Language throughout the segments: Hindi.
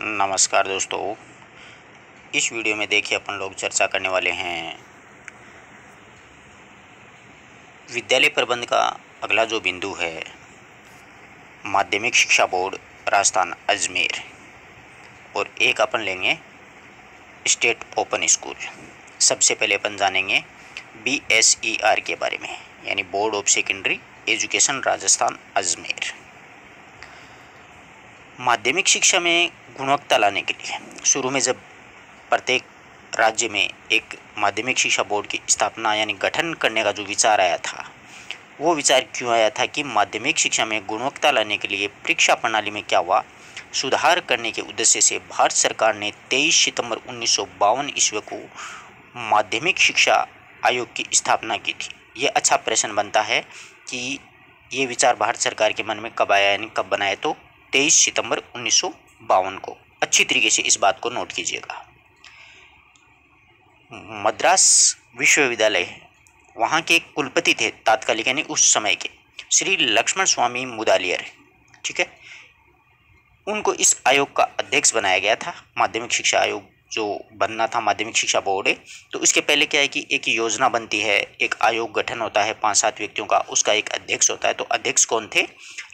नमस्कार दोस्तों इस वीडियो में देखिए अपन लोग चर्चा करने वाले हैं विद्यालय प्रबंध का अगला जो बिंदु है माध्यमिक शिक्षा बोर्ड राजस्थान अजमेर और एक अपन लेंगे स्टेट ओपन स्कूल सबसे पहले अपन जानेंगे बी एस ई आर के बारे में यानी board of secondary education Rajasthan Ajmer माध्यमिक शिक्षा में गुणवत्ता लाने के लिए शुरू में जब प्रत्येक राज्य में एक माध्यमिक शिक्षा बोर्ड की स्थापना यानी गठन करने का जो विचार आया था वो विचार क्यों आया था कि माध्यमिक शिक्षा में गुणवत्ता लाने के लिए परीक्षा प्रणाली में क्या हुआ सुधार करने के उद्देश्य से भारत सरकार ने 23 सितंबर उन्नीस ईस्वी को माध्यमिक शिक्षा आयोग की स्थापना की थी ये अच्छा प्रश्न बनता है कि ये विचार भारत सरकार के मन में कब आया यानी कब बनाया तो 23 सितंबर उन्नीस को अच्छी तरीके से इस बात को नोट कीजिएगा मद्रास विश्वविद्यालय वहाँ के कुलपति थे तात्कालिक यानी उस समय के श्री लक्ष्मण स्वामी मुदालियर ठीक है उनको इस आयोग का अध्यक्ष बनाया गया था माध्यमिक शिक्षा आयोग जो बनना था माध्यमिक शिक्षा बोर्ड तो इसके पहले क्या है कि एक योजना बनती है एक आयोग गठन होता है पांच सात व्यक्तियों का उसका एक अध्यक्ष होता है तो अध्यक्ष कौन थे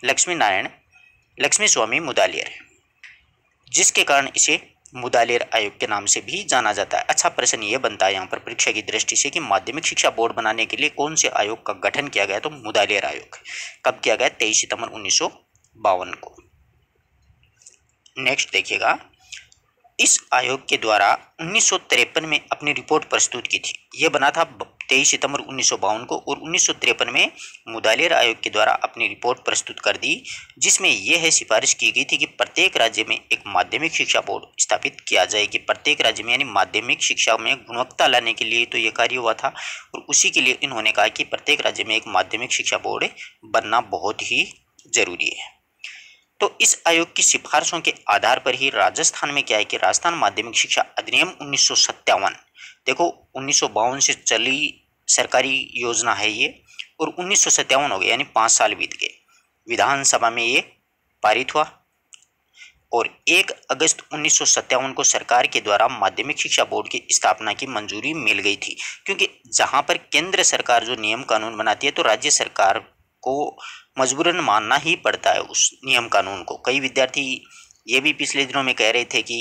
लक्ष्मी नारायण लक्ष्मी स्वामी मुदालियर है जिसके कारण इसे मुदालियर आयोग के नाम से भी जाना जाता है अच्छा प्रश्न ये बनता है यहाँ पर परीक्षा की दृष्टि से कि माध्यमिक शिक्षा बोर्ड बनाने के लिए कौन से आयोग का गठन किया गया तो मुदालियर आयोग कब किया गया तेईस सितंबर उन्नीस को नेक्स्ट देखिएगा इस आयोग के द्वारा उन्नीस में अपनी रिपोर्ट प्रस्तुत की थी ये बना था तेईस सितंबर उन्नीस सौ बावन को और उन्नीस सौ तिरपन में मुदालिर आयोग के द्वारा अपनी रिपोर्ट प्रस्तुत कर दी जिसमें यह है सिफारिश की गई थी कि प्रत्येक राज्य में एक माध्यमिक शिक्षा बोर्ड स्थापित किया जाए कि प्रत्येक राज्य में यानी माध्यमिक शिक्षा में गुणवत्ता लाने के लिए तो यह कार्य हुआ था और उसी के लिए इन्होंने कहा कि प्रत्येक राज्य में एक माध्यमिक शिक्षा बोर्ड बनना बहुत ही ज़रूरी है तो इस आयोग की सिफारिशों के आधार पर ही राजस्थान में क्या है कि राजस्थान माध्यमिक शिक्षा अधिनियम उन्नीस देखो उन्नीस से चली सरकारी योजना है ये और उन्नीस हो गया यानी पाँच साल बीत गए विधानसभा में ये पारित हुआ और 1 अगस्त उन्नीस को सरकार के द्वारा माध्यमिक शिक्षा बोर्ड की स्थापना की मंजूरी मिल गई थी क्योंकि जहां पर केंद्र सरकार जो नियम कानून बनाती है तो राज्य सरकार को मजबूरन मानना ही पड़ता है उस नियम कानून को कई विद्यार्थी ये भी पिछले दिनों में कह रहे थे कि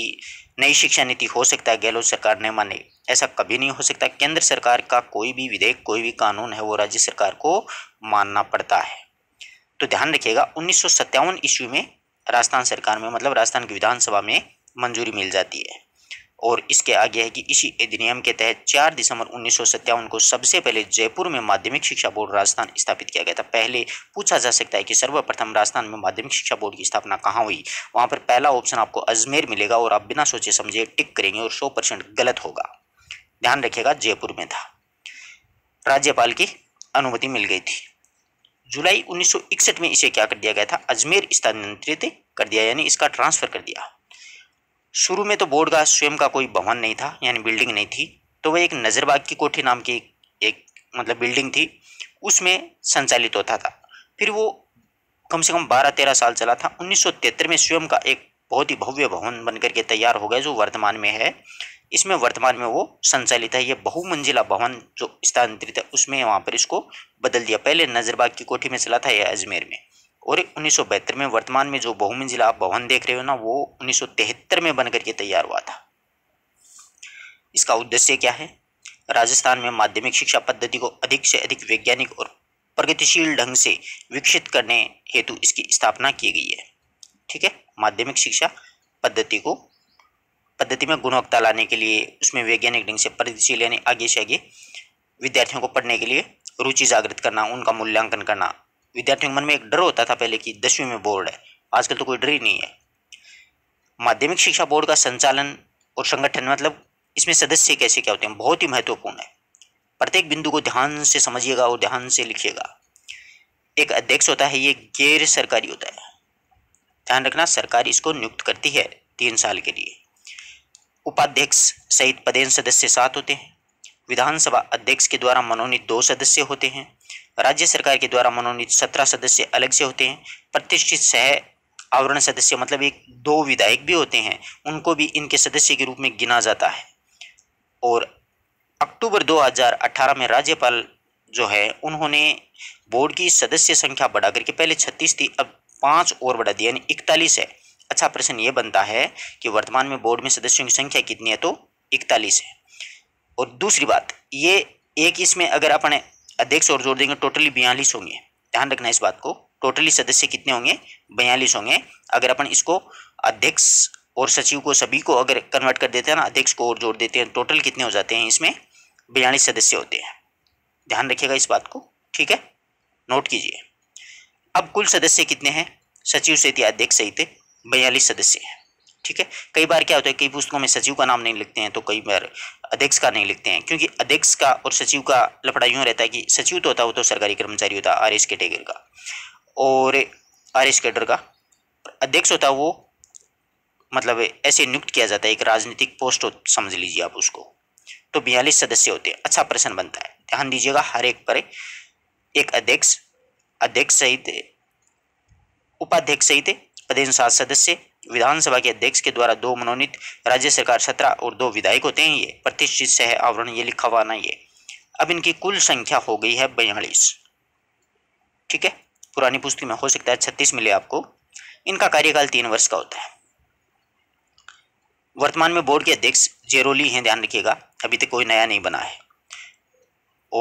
नई शिक्षा नीति हो सकता है गहलोत सरकार ने माने ऐसा कभी नहीं हो सकता केंद्र सरकार का कोई भी विधेयक कोई भी कानून है वो राज्य सरकार को मानना पड़ता है तो ध्यान रखिएगा उन्नीस सौ ईस्वी में राजस्थान सरकार में मतलब राजस्थान की विधानसभा में मंजूरी मिल जाती है और इसके आगे है कि इसी अधिनियम के तहत 4 दिसंबर उन्नीस को सबसे पहले जयपुर में माध्यमिक शिक्षा बोर्ड राजस्थान स्थापित किया गया था पहले पूछा जा सकता है कि सर्वप्रथम राजस्थान में माध्यमिक शिक्षा बोर्ड की स्थापना कहाँ हुई वहाँ पर पहला ऑप्शन आपको अजमेर मिलेगा और आप बिना सोचे समझे टिक करेंगे और सौ गलत होगा ध्यान रखिएगा जयपुर में था राज्यपाल की अनुमति मिल गई थी जुलाई 1961 में इसे क्या कर दिया गया था अजमेर स्थानांतरित कर दिया यानी इसका ट्रांसफर कर दिया शुरू में तो बोर्ड का स्वयं का कोई भवन नहीं था यानी बिल्डिंग नहीं थी तो वह एक नज़रबाग की कोठी नाम की एक मतलब बिल्डिंग थी उसमें संचालित होता था फिर वो कम से कम बारह तेरह साल चला था उन्नीस में स्वयं का एक बहुत ही भव्य भवन बन करके तैयार हो गया जो वर्तमान में है इसमें वर्तमान में वो संचालित है ये बहुमंजिला भवन जो स्थानांतरित है उसमें वहाँ पर इसको बदल दिया पहले नजरबाग की कोठी में चला था यह अजमेर में और उन्नीस में वर्तमान में जो बहुमंजिला आप भवन देख रहे हो ना वो उन्नीस में बनकर के तैयार हुआ था इसका उद्देश्य क्या है राजस्थान में माध्यमिक शिक्षा पद्धति को अधिक से अधिक वैज्ञानिक और प्रगतिशील ढंग से विकसित करने हेतु इसकी स्थापना की गई है ठीक है माध्यमिक शिक्षा पद्धति को पद्धति में गुणवत्ता लाने के लिए उसमें वैज्ञानिक ढंग से प्रगतिशील यानी आगे से आगे विद्यार्थियों को पढ़ने के लिए रुचि जागृत करना उनका मूल्यांकन करना विद्यार्थियों के मन में एक डर होता था पहले कि दसवीं में बोर्ड है आजकल तो कोई डर ही नहीं है माध्यमिक शिक्षा बोर्ड का संचालन और संगठन मतलब इसमें सदस्य कैसे क्या होते हैं बहुत ही महत्वपूर्ण है प्रत्येक बिंदु को ध्यान से समझिएगा और ध्यान से लिखिएगा एक अध्यक्ष होता है ये गैर सरकारी होता है ध्यान रखना सरकार इसको नियुक्त करती है तीन साल के लिए उपाध्यक्ष सहित पदेन सदस्य सात होते हैं विधानसभा अध्यक्ष के द्वारा मनोनीत दो सदस्य होते हैं राज्य सरकार के द्वारा मनोनीत सत्रह सदस्य अलग से होते हैं प्रतिष्ठित सह आवरण सदस्य मतलब एक दो विधायक भी होते हैं उनको भी इनके सदस्य के रूप में गिना जाता है और अक्टूबर 2018 में राज्यपाल जो है उन्होंने बोर्ड की सदस्य संख्या बढ़ा करके पहले छत्तीस थी अब पाँच और बढ़ा दिया यानी इकतालीस है अच्छा प्रश्न ये बनता है कि वर्तमान में बोर्ड में सदस्यों की संख्या कितनी है तो इकतालीस है और दूसरी बात ये एक इसमें अगर अपने अध्यक्ष और जोड़ देंगे टोटली बयालीस होंगे ध्यान रखना इस बात को टोटली सदस्य कितने होंगे बयालीस होंगे अगर अपन इसको अध्यक्ष और सचिव को सभी को अगर कन्वर्ट कर देते हैं ना अध्यक्ष को और जोड़ देते हैं टोटल कितने हो जाते हैं इसमें बयालीस सदस्य होते हैं ध्यान रखिएगा इस बात को ठीक है नोट कीजिए अब कुल सदस्य कितने हैं सचिव सहित या अध्यक्ष सहित बयालीस सदस्य हैं ठीक है कई बार क्या होता है कई पुस्तकों में सचिव का नाम नहीं लिखते हैं तो कई बार अध्यक्ष का नहीं लिखते हैं क्योंकि अध्यक्ष का और सचिव का लपड़ा यूँ रहता है कि सचिव तो होता वो तो सरकारी कर्मचारी होता आर एस कैटेगरी का और आर एस कैडर का अध्यक्ष होता वो मतलब ऐसे नियुक्त किया जाता है एक राजनीतिक पोस्ट समझ लीजिए आप उसको तो बयालीस सदस्य होते हैं अच्छा प्रश्न बनता है ध्यान दीजिएगा हर एक पर एक अध्यक्ष अध्यक्ष सहित उपाध्यक्ष सहित पदेन सात सदस्य विधानसभा के अध्यक्ष के द्वारा दो मनोनीत राज्य सरकार सत्रह और दो विधायक होते हैं ये प्रतिष्ठित सह आवरण ये लिखा हुआ ना ये अब इनकी कुल संख्या हो गई है बयालीस ठीक है पुरानी पुस्तक में हो सकता है छत्तीस मिले आपको इनका कार्यकाल तीन वर्ष का होता है वर्तमान में बोर्ड के अध्यक्ष जेरोली हैं ध्यान रखिएगा अभी तक कोई नया नहीं बना है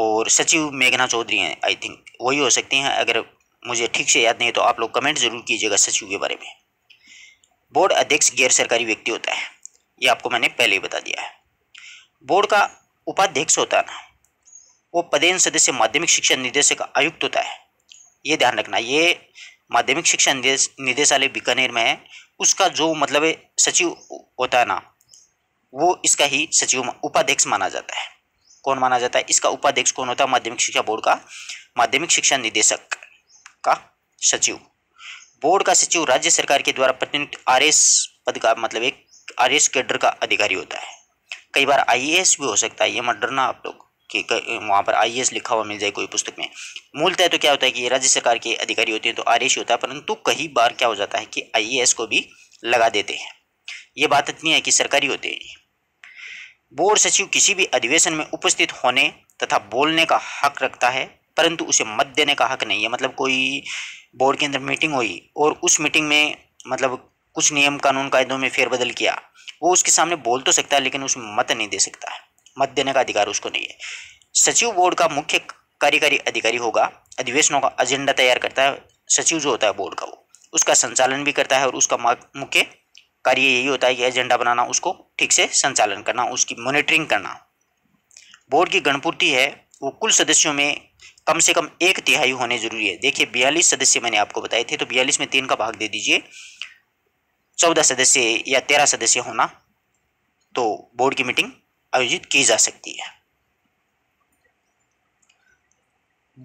और सचिव मेघना चौधरी हैं आई थिंक वही हो सकती हैं अगर मुझे ठीक से याद नहीं तो आप लोग कमेंट जरूर कीजिएगा सचिव के बारे में बोर्ड अध्यक्ष गैर सरकारी व्यक्ति होता है ये आपको मैंने पहले ही बता दिया है बोर्ड का उपाध्यक्ष होता है ना वो पदेन सदस्य माध्यमिक शिक्षा निदेशक का आयुक्त होता है ये ध्यान रखना ये माध्यमिक शिक्षा निदेश निदेशालय बीकानेर में है उसका जो मतलब सचिव होता है ना वो इसका ही सचिव उपाध्यक्ष माना जाता है कौन माना जाता है इसका उपाध्यक्ष कौन होता है माध्यमिक शिक्षा बोर्ड का माध्यमिक शिक्षा निदेशक का सचिव बोर्ड का सचिव राज्य सरकार के द्वारा प्रतिनियुक्त आर पद का मतलब एक आर एस कैडर का अधिकारी होता है कई बार आई भी हो सकता है ये मत डरना आप लोग कि वहाँ पर आई लिखा हुआ मिल जाए कोई पुस्तक में मूलतः तो क्या होता है कि राज्य सरकार के अधिकारी होते हैं तो आर होता है परंतु कई बार क्या हो जाता है कि आई को भी लगा देते हैं ये बात इतनी है कि सरकारी होते हैं बोर्ड सचिव किसी भी अधिवेशन में उपस्थित होने तथा बोलने का हक रखता है परंतु उसे मत देने का हक नहीं है मतलब कोई बोर्ड के अंदर मीटिंग हुई और उस मीटिंग में मतलब कुछ नियम कानून कायदों में फेरबदल किया वो उसके सामने बोल तो सकता है लेकिन उसमें मत नहीं दे सकता है मत देने का अधिकार उसको नहीं है सचिव बोर्ड का मुख्य कार्यकारी अधिकारी होगा अधिवेशनों का एजेंडा तैयार करता है सचिव जो होता है बोर्ड का वो उसका संचालन भी करता है और उसका मुख्य कार्य यही होता है कि एजेंडा बनाना उसको ठीक से संचालन करना उसकी मॉनिटरिंग करना बोर्ड की गणपूर्ति है वो कुल सदस्यों में कम से कम एक तिहाई होने जरूरी है देखिए बयालीस सदस्य मैंने आपको बताए थे तो बयालीस में तीन का भाग दे दीजिए चौदह सदस्य या तेरह सदस्य होना तो बोर्ड की मीटिंग आयोजित की जा सकती है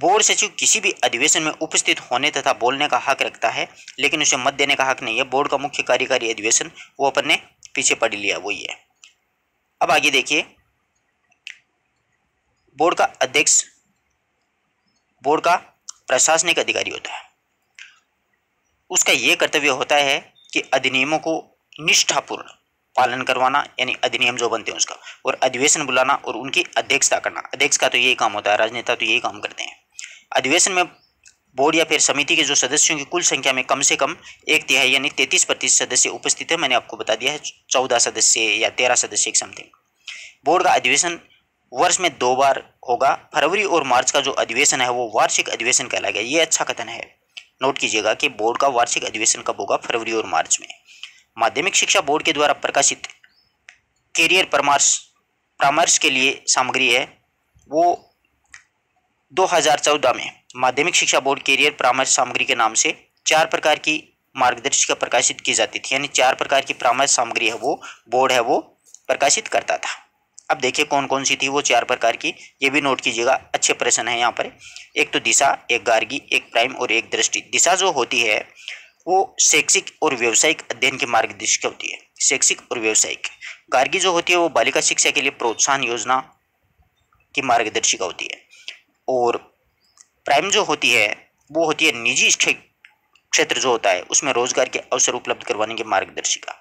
बोर्ड सचिव किसी भी अधिवेशन में उपस्थित होने तथा बोलने का हक रखता है लेकिन उसे मत देने का हक नहीं है बोर्ड का मुख्य कार्यकारी अधिवेशन वो अपन ने पीछे पढ़ लिया वही है अब आगे देखिए बोर्ड का अध्यक्ष बोर्ड का प्रशासनिक अधिकारी होता है उसका ये कर्तव्य होता है कि अधिनियमों को निष्ठापूर्ण पालन करवाना यानी अधिनियम जो बनते हैं उसका और अधिवेशन बुलाना और उनकी अध्यक्षता करना अध्यक्ष का तो यही काम होता है राजनेता तो यही काम करते हैं अधिवेशन में बोर्ड या फिर समिति के जो सदस्यों की कुल संख्या में कम से कम एक तिहाई यानी तैंतीस प्रतिशत सदस्य उपस्थित है मैंने आपको बता दिया है चौदह सदस्य या तेरह सदस्य एक समथिंग बोर्ड का अधिवेशन वर्ष में दो बार होगा फरवरी और मार्च का जो अधिवेशन है वो वार्षिक अधिवेशन कहलाएगा ये अच्छा कथन है नोट कीजिएगा कि बोर्ड का वार्षिक अधिवेशन कब होगा फरवरी और मार्च में माध्यमिक शिक्षा बोर्ड के द्वारा प्रकाशित कैरियर परामर्श परामर्श के लिए सामग्री है वो 2014 में माध्यमिक शिक्षा बोर्ड कैरियर परामर्श सामग्री के नाम से चार प्रकार की मार्गदर्शिका प्रकाशित की जाती थी यानी चार प्रकार की परामर्श सामग्री है वो बोर्ड है वो प्रकाशित करता था अब देखिए कौन कौन सी थी वो चार प्रकार की ये भी नोट कीजिएगा अच्छे प्रश्न है यहाँ पर एक तो दिशा एक गार्गी एक प्राइम और एक दृष्टि दिशा जो होती है वो शैक्षिक और व्यवसायिक अध्ययन के मार्गदर्शिका होती है शैक्षिक और व्यावसायिक गार्गी जो होती है वो बालिका शिक्षा के लिए प्रोत्साहन योजना की मार्गदर्शिका होती है और प्राइम जो होती है वो होती है निजी क्षेत्र जो होता है उसमें रोजगार के अवसर उपलब्ध करवाने की मार्गदर्शिका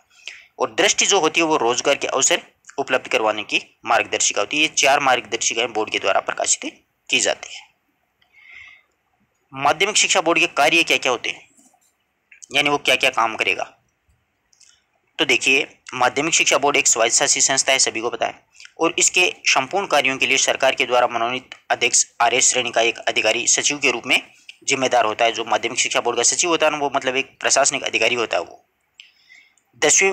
और दृष्टि जो होती है वो रोजगार के अवसर उपलब्ध करवाने की मार्गदर्शिका होती है ये चार मार्गदर्शिकाएं बोर्ड के द्वारा प्रकाशित की जाती है माध्यमिक शिक्षा बोर्ड के कार्य क्या क्या होते हैं यानी वो क्या क्या काम करेगा तो देखिए माध्यमिक शिक्षा बोर्ड एक स्वायत्तशासी संस्था है सभी को पता है और इसके संपूर्ण कार्यों के लिए सरकार के द्वारा मनोनीत अध्यक्ष आर्य श्रेणी का एक अधिकारी सचिव के रूप में जिम्मेदार होता है जो माध्यमिक शिक्षा बोर्ड का सचिव होता है ना वो मतलब एक प्रशासनिक अधिकारी होता है वो दसवीं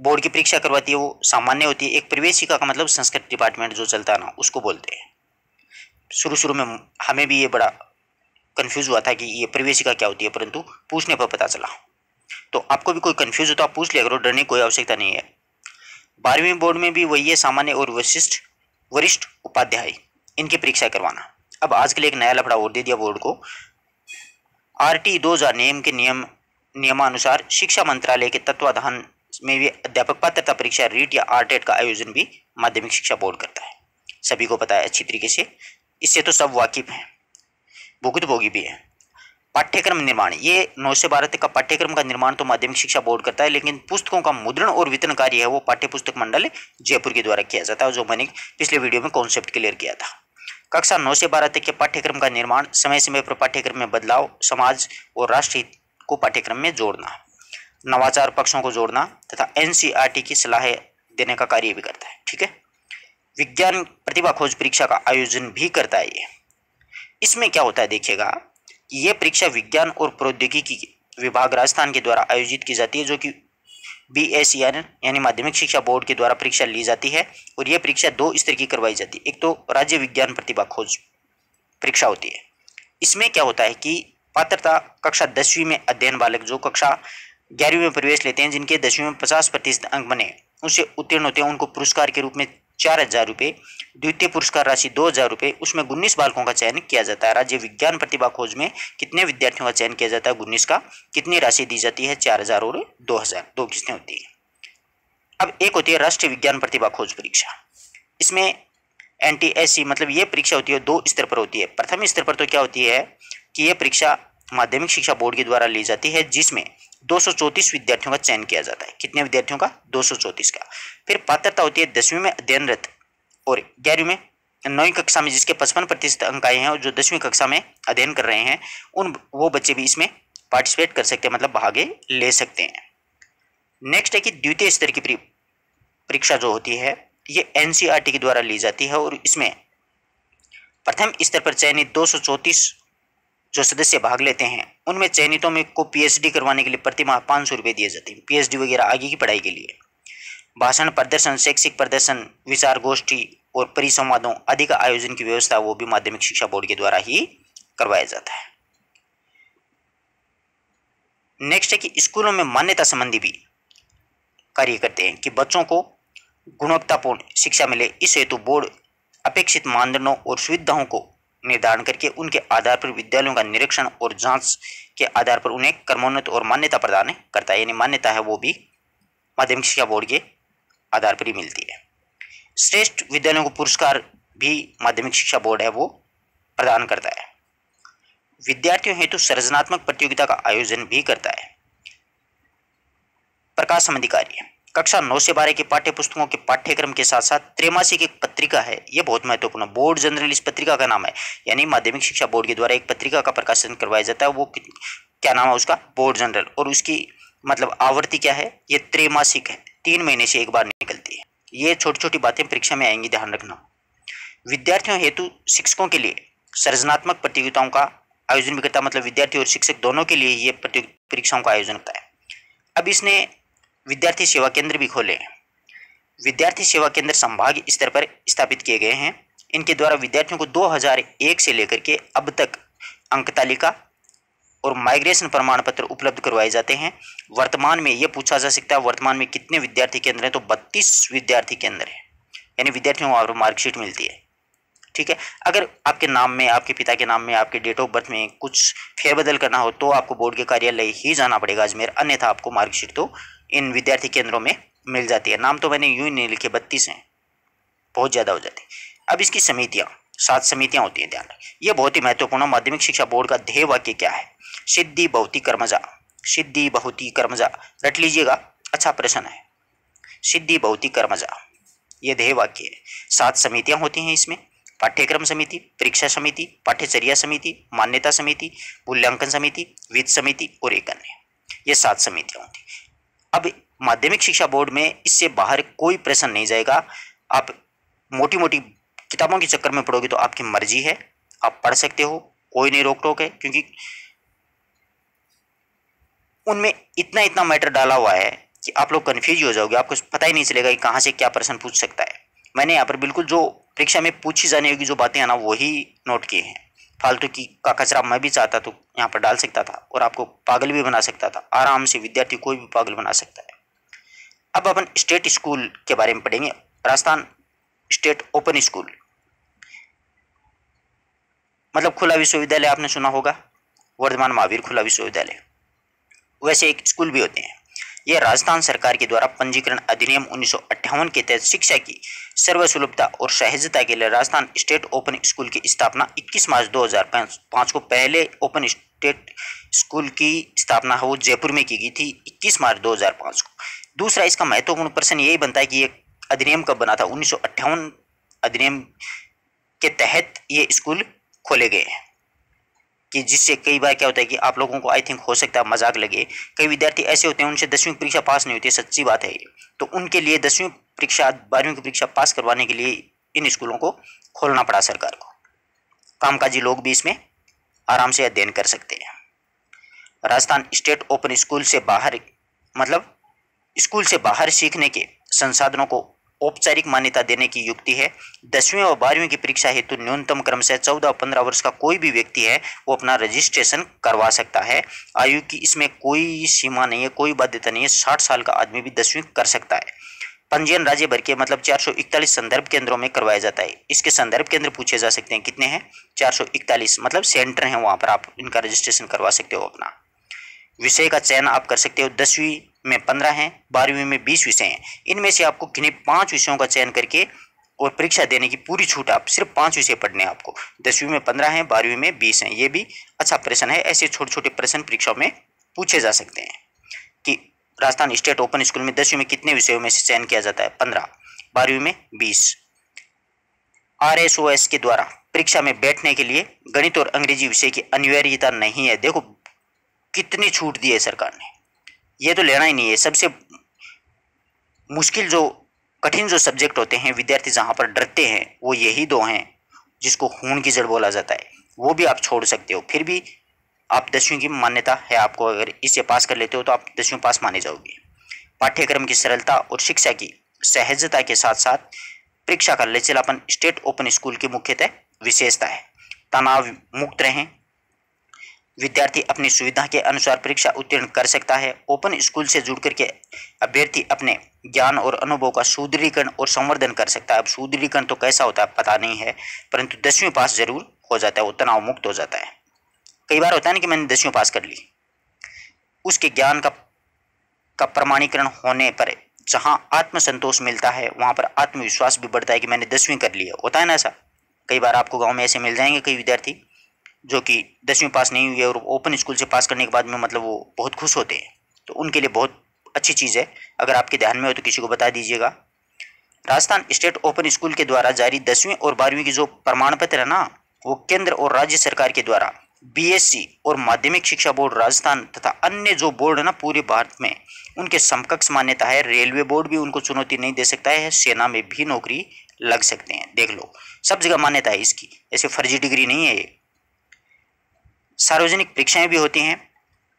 बोर्ड की परीक्षा करवाती है वो सामान्य होती है एक प्रवेशिका का मतलब संस्कृत डिपार्टमेंट जो चलता है ना उसको बोलते हैं शुरू शुरू में हमें भी ये बड़ा कन्फ्यूज़ हुआ था कि ये प्रवेशिका क्या होती है परंतु पूछने पर पता चला तो आपको भी कोई कन्फ्यूज़ हो तो आप पूछ लिया करो डरने की कोई आवश्यकता नहीं है बारहवीं बोर्ड में भी वही है सामान्य और वशिष्ठ वरिष्ठ उपाध्याय इनकी परीक्षा करवाना अब आज के लिए एक नया लफड़ा और दे दिया बोर्ड को आर टी दो हजार नियम के नियम नियमानुसार शिक्षा मंत्रालय के तत्वाधान में भी अध्यापक पात्रता परीक्षा रीट या आरटेट e का आयोजन भी माध्यमिक शिक्षा बोर्ड करता है सभी को पता है अच्छी तरीके से इससे तो सब वाकिफ हैं भुगतभोगी भी है पाठ्यक्रम निर्माण ये नौ से बारह तक का पाठ्यक्रम का निर्माण तो माध्यमिक शिक्षा बोर्ड करता है लेकिन पुस्तकों का मुद्रण और वितरण कार्य है वो पाठ्य पुस्तक मंडल जयपुर के द्वारा किया जाता है जो मैंने पिछले वीडियो में कॉन्सेप्ट क्लियर किया था कक्षा नौ से बारह तक के पाठ्यक्रम का निर्माण समय समय पर पाठ्यक्रम में बदलाव समाज और राष्ट्रहित को पाठ्यक्रम में जोड़ना नवाचार पक्षों को जोड़ना तथा एनसीईआरटी की सलाह देने का कार्य भी करता है ठीक है विज्ञान प्रतिभा खोज परीक्षा का आयोजन भी करता है ये इसमें क्या होता है देखिएगा ये परीक्षा विज्ञान और प्रौद्योगिकी विभाग राजस्थान के द्वारा आयोजित की जाती है जो कि बी एस यानी माध्यमिक शिक्षा बोर्ड के द्वारा परीक्षा ली जाती है और ये परीक्षा दो स्तर की करवाई जाती है एक तो राज्य विज्ञान प्रतिभा खोज परीक्षा होती है इसमें क्या होता है कि पात्रता कक्षा दसवीं में अध्ययन बालक जो कक्षा ग्यारहवीं में प्रवेश लेते हैं जिनके दसवीं में पचास प्रतिशत अंक बने उनसे उत्तीर्ण होते हैं उनको पुरस्कार के रूप में चार हजार रुपये द्वितीय पुरस्कार राशि दो हजार रुपये उसमें उन्नीस बालकों का चयन किया जाता है राज्य विज्ञान प्रतिभा खोज में कितने विद्यार्थियों का चयन किया जाता है उन्नीस का कितनी राशि दी जाती है चार हजार और दो हजार दो किस्तें होती है अब एक होती है राष्ट्रीय विज्ञान प्रतिभा खोज परीक्षा इसमें एन मतलब ये परीक्षा होती है दो स्तर पर होती है प्रथम स्तर पर तो क्या होती है कि ये परीक्षा माध्यमिक शिक्षा बोर्ड के द्वारा ली जाती है जिसमें दो विद्यार्थियों का चयन किया जाता है कितने विद्यार्थियों का दो का फिर पात्रता होती है दसवीं में अध्ययनरत और ग्यारहवीं में नौवीं कक्षा में जिसके पचपन प्रतिशत अंक आए हैं और जो दसवीं कक्षा में अध्ययन कर रहे हैं उन वो बच्चे भी इसमें पार्टिसिपेट कर सकते हैं मतलब भागे ले सकते हैं नेक्स्ट है कि द्वितीय स्तर की परीक्षा जो होती है ये एन e के द्वारा ली जाती है और इसमें प्रथम स्तर पर चयनित दो जो सदस्य भाग लेते हैं उनमें चयनितों में को पीएचडी करवाने के लिए प्रतिमाह पाँच सौ रुपये दिए जाते हैं पीएचडी वगैरह आगे की पढ़ाई के लिए भाषण प्रदर्शन शैक्षिक प्रदर्शन विचार गोष्ठी और परिसंवादों आदि का आयोजन की व्यवस्था वो भी माध्यमिक शिक्षा बोर्ड के द्वारा ही करवाया जाता है नेक्स्ट है कि स्कूलों में मान्यता संबंधी भी कार्य करते हैं कि बच्चों को गुणवत्तापूर्ण शिक्षा मिले इस हेतु बोर्ड अपेक्षित मानदंडों और सुविधाओं को निर्धारण करके उनके आधार पर विद्यालयों का निरीक्षण और जांच के आधार पर उन्हें कर्मोन्नत और मान्यता प्रदान करता है यानी मान्यता है वो भी माध्यमिक शिक्षा बोर्ड के आधार पर ही मिलती है श्रेष्ठ विद्यालयों को पुरस्कार भी माध्यमिक शिक्षा बोर्ड है वो प्रदान करता है विद्यार्थियों हेतु सृजनात्मक प्रतियोगिता का आयोजन भी करता है प्रकाश समाधिकारी कक्षा नौ से बारह की पाठ्य पुस्तकों के पाठ्यक्रम के साथ साथ त्रैमासिक एक पत्रिका है यह बहुत महत्वपूर्ण बोर्ड जनरल इस पत्रिका का नाम है यानी माध्यमिक शिक्षा बोर्ड के द्वारा एक पत्रिका का प्रकाशन करवाया जाता है वो क्या नाम है उसका बोर्ड जनरल और उसकी मतलब आवृत्ति क्या है ये त्रैमासिक है तीन महीने से एक बार निकलती है ये छोटी छोटी बातें परीक्षा में आएंगी ध्यान रखना विद्यार्थियों हेतु शिक्षकों के लिए सृजनात्मक प्रतियोगिताओं का आयोजन भी करता मतलब विद्यार्थी और शिक्षक दोनों के लिए ये प्रतियोगिता परीक्षाओं का आयोजन करता है अब इसने विद्यार्थी सेवा केंद्र भी खोले विद्यार्थी सेवा केंद्र संभाग स्तर पर स्थापित किए गए हैं इनके द्वारा विद्यार्थियों को 2001 से लेकर के अब तक अंक तालिका और माइग्रेशन प्रमाण पत्र उपलब्ध करवाए जाते हैं वर्तमान में ये पूछा जा सकता है वर्तमान में कितने विद्यार्थी केंद्र हैं तो बत्तीस विद्यार्थी केंद्र हैं यानी विद्यार्थियों को आपको मार्कशीट मिलती है ठीक है अगर आपके नाम में आपके पिता के नाम में आपके डेट ऑफ बर्थ में कुछ फेरबदल करना हो तो आपको बोर्ड के कार्यालय ही जाना पड़ेगा अजमेर अन्यथा आपको मार्कशीट तो इन विद्यार्थी केंद्रों में मिल जाती है नाम तो मैंने यूं ही नहीं लिखे बत्तीस हैं बहुत ज़्यादा हो जाती अब इसकी समितियाँ सात समितियाँ होती हैं ध्यान रखें ये बहुत ही महत्वपूर्ण माध्यमिक शिक्षा बोर्ड का ध्येय वाक्य क्या है सिद्धि बहुत कर्मजा सिद्धि बहुत कर्मजा रट लीजिएगा अच्छा प्रश्न है सिद्धि बहुत कर्मजा ये ध्येय वाक्य है सात समितियाँ होती हैं इसमें पाठ्यक्रम समिति परीक्षा समिति पाठ्यचर्या समिति मान्यता समिति मूल्यांकन समिति वित्त समिति और एक अन्य ये सात समितियाँ होती अब माध्यमिक शिक्षा बोर्ड में इससे बाहर कोई प्रेशर नहीं जाएगा आप मोटी मोटी किताबों के चक्कर में पढ़ोगे तो आपकी मर्जी है आप पढ़ सकते हो कोई नहीं रोक टोक है क्योंकि उनमें इतना इतना मैटर डाला हुआ है कि आप लोग कन्फ्यूज हो जाओगे आपको पता ही नहीं चलेगा कि कहाँ से क्या प्रश्न पूछ सकता है मैंने यहाँ पर बिल्कुल जो परीक्षा में पूछी जाने की जो बातें हैं ना वही नोट किए हैं फालतू की का कचरा मैं भी चाहता तो यहाँ पर डाल सकता था और आपको पागल भी बना सकता था आराम से विद्यार्थी कोई भी पागल बना सकता है अब अपन स्टेट स्कूल के बारे में पढ़ेंगे राजस्थान स्टेट ओपन स्कूल मतलब खुला विश्वविद्यालय आपने सुना होगा वर्धमान महावीर खुला विश्वविद्यालय वैसे एक स्कूल भी होते हैं यह राजस्थान सरकार के द्वारा पंजीकरण अधिनियम उन्नीस के तहत शिक्षा की सर्वसुलभता और सहजता के लिए राजस्थान स्टेट ओपन स्कूल की स्थापना 21 मार्च 2005 को पहले ओपन स्टेट स्कूल की स्थापना हो जयपुर में की गई थी 21 मार्च 2005 को दूसरा इसका महत्वपूर्ण प्रश्न यही बनता है कि ये अधिनियम कब बना था उन्नीस अधिनियम के तहत ये स्कूल खोले गए हैं कि जिससे कई बार क्या होता है कि आप लोगों को आई थिंक हो सकता है मजाक लगे कई विद्यार्थी ऐसे होते हैं उनसे दसवीं परीक्षा पास नहीं होती सच्ची बात है ये तो उनके लिए दसवीं परीक्षा बारहवीं की परीक्षा पास करवाने के लिए इन स्कूलों को खोलना पड़ा सरकार को कामकाजी लोग भी इसमें आराम से अध्ययन कर सकते हैं राजस्थान स्टेट ओपन स्कूल से बाहर मतलब स्कूल से बाहर सीखने के संसाधनों को औपचारिक मान्यता देने की युक्ति है दसवीं और बारहवीं की परीक्षा हेतु न्यूनतम क्रम से चौदह और पंद्रह वर्ष का कोई भी व्यक्ति है वो अपना रजिस्ट्रेशन करवा सकता है आयु की इसमें कोई सीमा नहीं है कोई बाध्यता नहीं है साठ साल का आदमी भी दसवीं कर सकता है पंजीयन राज्य भर के मतलब 441 संदर्भ केंद्रों में करवाया जाता है इसके संदर्भ केंद्र पूछे जा सकते हैं कितने हैं 441 मतलब सेंटर हैं वहाँ पर आप इनका रजिस्ट्रेशन करवा सकते हो अपना विषय का चयन आप कर सकते हो दसवीं में पंद्रह हैं बारहवीं में बीस विषय हैं इनमें से आपको किन्हीं पाँच विषयों का चयन करके और परीक्षा देने की पूरी छूट आप सिर्फ पाँच विषय पढ़ने आपको दसवीं में पंद्रह हैं बारहवीं में बीस हैं ये भी अच्छा प्रश्न है ऐसे छोटे छोटे प्रश्न परीक्षाओं में पूछे जा सकते हैं कि राजस्थान स्टेट ओपन स्कूल में दसवीं में कितने विषयों में से चयन किया जाता है पंद्रह बारहवीं में बीस आर एस ओ एस के द्वारा परीक्षा में बैठने के लिए गणित और अंग्रेजी विषय की अनिवार्यता नहीं है देखो कितनी छूट दी है सरकार ने ये तो लेना ही नहीं है सबसे मुश्किल जो कठिन जो सब्जेक्ट होते हैं विद्यार्थी जहाँ पर डरते हैं वो यही दो हैं जिसको खून की जड़ बोला जाता है वो भी आप छोड़ सकते हो फिर भी आप दसवीं की मान्यता है आपको अगर इसे पास कर लेते हो तो आप दसवीं पास माने जाओगे पाठ्यक्रम की सरलता और शिक्षा की सहजता के साथ साथ परीक्षा का लचिलापन स्टेट ओपन स्कूल की मुख्यतः विशेषता है तनाव मुक्त रहें विद्यार्थी अपनी सुविधा के अनुसार परीक्षा उत्तीर्ण कर सकता है ओपन स्कूल से जुड़ करके अभ्यर्थी अपने ज्ञान और अनुभव का सुदृढ़ीकरण और संवर्धन कर सकता है अब सुदृढ़ीकरण तो कैसा होता है पता नहीं है परंतु दसवीं पास जरूर हो जाता है वो तनाव मुक्त हो जाता है कई बार होता है ना कि मैंने दसवीं पास कर ली उसके ज्ञान का का प्रमाणीकरण होने पर जहाँ आत्मसंतोष मिलता है वहाँ पर आत्मविश्वास भी बढ़ता है कि मैंने दसवीं कर ली है होता है ना ऐसा कई बार आपको गाँव में ऐसे मिल जाएंगे कई विद्यार्थी जो कि दसवीं पास नहीं हुई है और ओपन स्कूल से पास करने के बाद में मतलब वो बहुत खुश होते हैं तो उनके लिए बहुत अच्छी चीज़ है अगर आपके ध्यान में हो तो किसी को बता दीजिएगा राजस्थान स्टेट ओपन स्कूल के द्वारा जारी दसवीं और बारहवीं की जो प्रमाण पत्र है ना वो केंद्र और राज्य सरकार के द्वारा बीएससी और माध्यमिक शिक्षा बोर्ड राजस्थान तथा अन्य जो बोर्ड है ना पूरे भारत में उनके समकक्ष मान्यता है रेलवे बोर्ड भी उनको चुनौती नहीं दे सकता है सेना में भी नौकरी लग सकते हैं देख लो सब जगह मान्यता है इसकी ऐसे फर्जी डिग्री नहीं है ये सार्वजनिक परीक्षाएं भी होती हैं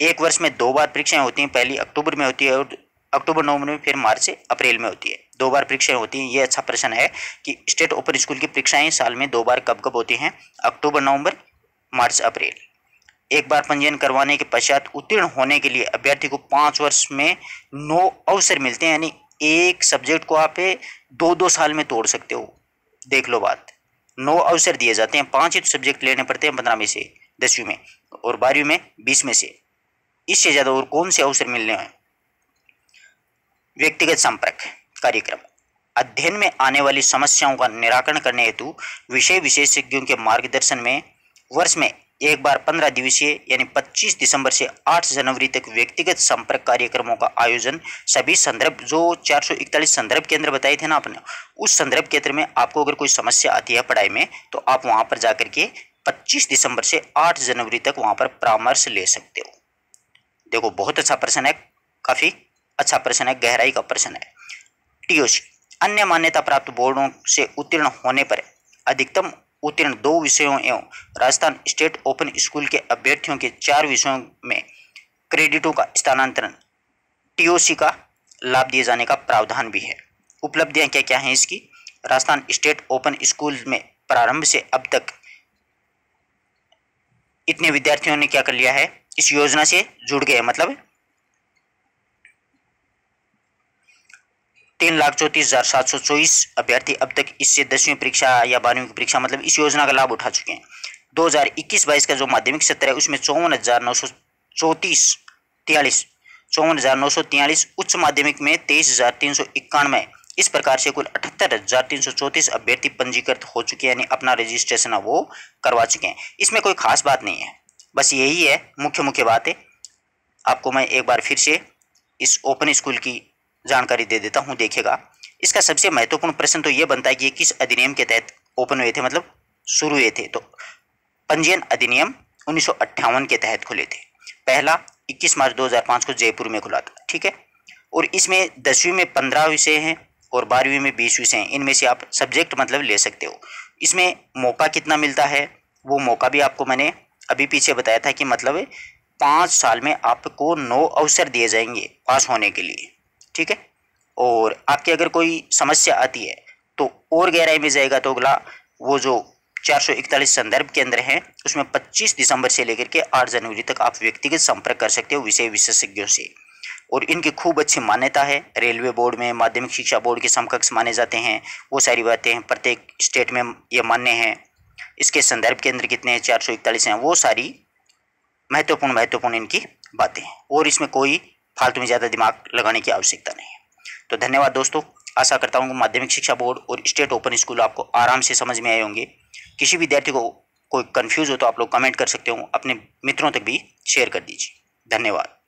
एक वर्ष में दो बार परीक्षाएं होती हैं पहली अक्टूबर में होती है और अक्टूबर नवंबर में फिर मार्च से अप्रैल में होती है दो बार परीक्षाएं होती हैं ये अच्छा प्रश्न है कि स्टेट ओपन स्कूल की परीक्षाएं साल में दो बार कब कब होती हैं अक्टूबर नवंबर मार्च अप्रैल एक बार पंजीयन करवाने के पश्चात उत्तीर्ण होने के लिए अभ्यर्थी को पाँच वर्ष में नौ अवसर मिलते हैं यानी एक सब्जेक्ट को आप दो दो साल में तोड़ सकते हो देख लो बात नौ अवसर दिए जाते हैं पाँच ही तो सब्जेक्ट लेने पड़ते हैं पंद्रह में से दसवीं में और बारहवीं में बीस में से इससे ज़्यादा और कौन से अवसर मिलने हैं व्यक्तिगत संपर्क कार्यक्रम अध्ययन में आने वाली समस्याओं का निराकरण करने हेतु विषय विशेषज्ञों के मार्गदर्शन में वर्ष में एक बार पंद्रह दिवसीय यानी पच्चीस दिसंबर से आठ जनवरी तक व्यक्तिगत संपर्क कार्यक्रमों का आयोजन सभी संदर्भ जो चार सौ इकतालीस संदर्भ केंद्र बताए थे ना आपने उस संदर्भ केंद्र में आपको अगर कोई समस्या आती है पढ़ाई में तो आप वहाँ पर जाकर के 25 दिसंबर से 8 जनवरी तक वहां पर परामर्श ले सकते हो देखो बहुत अच्छा प्रश्न है काफ़ी अच्छा प्रश्न है गहराई का प्रश्न है टीओसी अन्य मान्यता प्राप्त बोर्डों से उत्तीर्ण होने पर अधिकतम उत्तीर्ण दो विषयों एवं राजस्थान स्टेट ओपन स्कूल के अभ्यर्थियों के चार विषयों में क्रेडिटों का स्थानांतरण टीओसी का लाभ दिए जाने का प्रावधान भी है उपलब्धियां क्या क्या हैं इसकी राजस्थान स्टेट ओपन स्कूल में प्रारंभ से अब तक इतने विद्यार्थियों ने क्या कर लिया है इस योजना से जुड़ गए मतलब तीन लाख चौंतीस हजार सात सौ चौबीस अभ्यर्थी अब तक इससे दसवीं परीक्षा या बारहवीं की परीक्षा मतलब इस योजना का लाभ उठा चुके हैं 2021 बाईस का जो माध्यमिक सत्र है उसमें चौवन हजार नौ सौ चौंतीस तयालीस चौवन हजार नौ सौ तयालीस उच्च माध्यमिक में तेईस हजार तीन सौ इक्यानवे इस प्रकार से कुल अठहत्तर हजार तीन सौ चौतीस अभ्यर्थी पंजीकृत हो चुके हैं यानी अपना रजिस्ट्रेशन वो करवा चुके हैं इसमें कोई खास बात नहीं है बस यही है मुख्य मुख्य बात है आपको मैं एक बार फिर से इस ओपन स्कूल की जानकारी दे देता हूँ देखेगा इसका सबसे महत्वपूर्ण प्रश्न तो ये बनता है कि किस अधिनियम के तहत ओपन हुए थे मतलब शुरू हुए थे तो पंजीयन अधिनियम उन्नीस के तहत खुले थे पहला 21 मार्च 2005 को जयपुर में खुला था ठीक है और इसमें दसवीं में पंद्रह विषय हैं और बारहवीं में बीस विषय हैं इनमें से आप सब्जेक्ट मतलब ले सकते हो इसमें मौका कितना मिलता है वो मौका भी आपको मैंने अभी पीछे बताया था कि मतलब पाँच साल में आपको नौ अवसर दिए जाएंगे पास होने के लिए ठीक है और आपकी अगर कोई समस्या आती है तो और गहराई में जाएगा तो अगला वो जो चार संदर्भ केंद्र हैं उसमें 25 दिसंबर से लेकर के 8 जनवरी तक आप व्यक्तिगत संपर्क कर सकते हो विषय विशेषज्ञों से और इनकी खूब अच्छी मान्यता है रेलवे बोर्ड में माध्यमिक शिक्षा बोर्ड के समकक्ष माने जाते हैं वो सारी बातें प्रत्येक स्टेट में ये मान्य हैं इसके संदर्भ केंद्र कितने हैं चार सौ इकतालीस हैं वो सारी महत्वपूर्ण महत्वपूर्ण इनकी बातें हैं और इसमें कोई फालतू में ज़्यादा दिमाग लगाने की आवश्यकता नहीं है तो धन्यवाद दोस्तों आशा करता हूँ माध्यमिक शिक्षा बोर्ड और स्टेट ओपन स्कूल आपको आराम से समझ में आए होंगे किसी भी विद्यार्थी को कोई कन्फ्यूज़ हो तो आप लोग कमेंट कर सकते हो अपने मित्रों तक भी शेयर कर दीजिए धन्यवाद